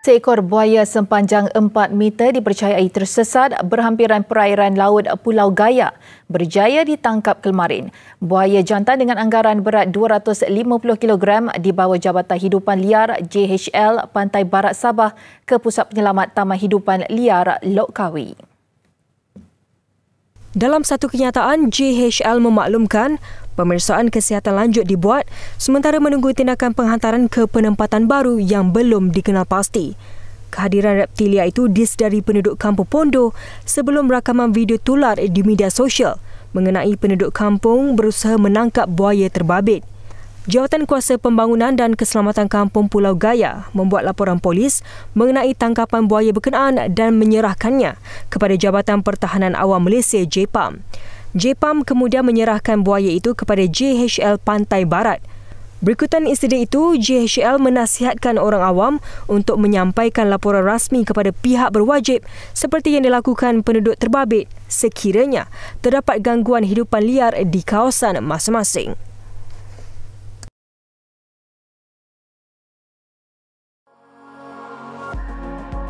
Seekor buaya sempanjang 4 meter dipercayai tersesat berhampiran perairan laut Pulau Gaya berjaya ditangkap kemarin. Buaya jantan dengan anggaran berat 250 kg dibawa Jabatan Hidupan Liar JHL Pantai Barat Sabah ke Pusat Penyelamat Taman Hidupan Liar Lokawi. Dalam satu kenyataan, JHL memaklumkan pemeriksaan kesihatan lanjut dibuat sementara menunggu tindakan penghantaran ke penempatan baru yang belum dikenal pasti. Kehadiran reptilia itu dis dari penduduk kampung Pondo sebelum rakaman video tular di media sosial mengenai penduduk kampung berusaha menangkap buaya terbabit. Jawatan Kuasa Pembangunan dan Keselamatan Kampung Pulau Gaya membuat laporan polis mengenai tangkapan buaya berkenaan dan menyerahkannya kepada Jabatan Pertahanan Awam Malaysia JPAM. JPAM kemudian menyerahkan buaya itu kepada JHL Pantai Barat. Berikutan insiden itu, JHL menasihatkan orang awam untuk menyampaikan laporan rasmi kepada pihak berwajib seperti yang dilakukan penduduk terbabit sekiranya terdapat gangguan hidupan liar di kawasan masing-masing. Música